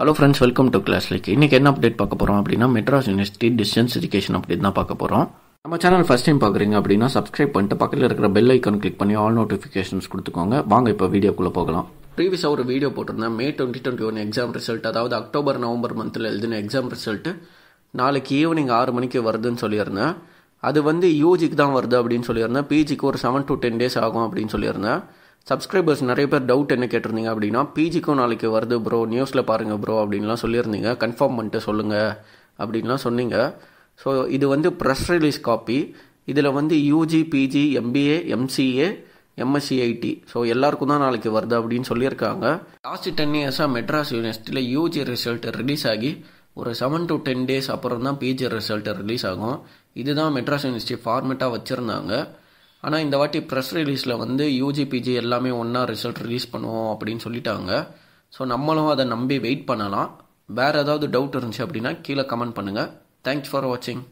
hello friends welcome to class like இன்றைக்கி என்ன update பார்க்க போகிறோம் அப்படின்னா Madras university distance education update தான் பார்க்க போகிறோம் நம்ம சேனல் ஃபஸ்ட் டைம் பார்க்குறீங்க அப்படின்னா சப்ஸ்கிரைப் பண்ணிட்டு பக்கத்தில் இருக்கிற பெல் ஐக்கான் கிளிக் பண்ணி ஆல் நோட்டிஃபிகேஷன்ஸ் கொடுத்துக்கோங்க வாங்க இப்போ வீடியோக்குள்ளே போகலாம் ப்ரீவியஸாக ஒரு வீடியோ போட்டிருந்தேன் May twenty twenty one exam result அதாவது அக்டோபர் நவம்பர் மந்தில் எழுதின எக்ஸாம் ரிசல்ட்டு நாளைக்கு ஈவினிங் ஆறு மணிக்கு வருதுன்னு சொல்லியிருந்தேன் அது வந்து யூஜிக்கு தான் வருது அப்படின்னு சொல்லியிருந்தேன் பிஜிக்கு ஒரு செவன் டு டென் டேஸ் ஆகும் அப்படின்னு சொல்லியிருந்தேன் சப்ஸ்கிரைபர்ஸ் நிறைய பேர் டவுட் என்ன கேட்டிருந்தீங்க அப்படின்னா பிஜிக்கும் நாளைக்கு வருது ப்ரோ நியூஸில் பாருங்கள் ப்ரோ அப்படின்லாம் சொல்லியிருந்தீங்க கன்ஃபார்ம் பண்ணிட்டு சொல்லுங்கள் அப்படின்லாம் சொன்னீங்க ஸோ இது வந்து ப்ரெஸ் ரிலீஸ் காப்பி இதில் வந்து UG PG MBA MCA MSc IT so எல்லாருக்கும் தான் நாளைக்கு வருது அப்படின்னு சொல்லியிருக்காங்க லாஸ்ட் டென் இயர்ஸாக மெட்ராஸ் யூனிவர்சிட்டியில் யூஜி ரிசல்ட் ரிலீஸ் ஆகி ஒரு செவன் டு டென் டேஸ் அப்புறம் தான் பிஜி ரிசல்ட் ரிலீஸ் ஆகும் இதுதான் மெட்ராஸ் யூனிவர்சிட்டி ஃபார்மேட்டாக வச்சுருந்தாங்க ஆனால் இந்த வாட்டி ப்ரெஸ் ரிலீஸில் வந்து யூஜிபிஜி எல்லாமே ஒன்றா ரிசல்ட் ரிலீஸ் பண்ணுவோம் அப்படின்னு சொல்லிட்டாங்க ஸோ நம்மளும் அதை நம்பி வெயிட் பண்ணலாம் வேறு ஏதாவது டவுட் இருந்துச்சு அப்படின்னா கீழே கமெண்ட் பண்ணுங்கள் தேங்க்ஸ் ஃபார் வாட்சிங்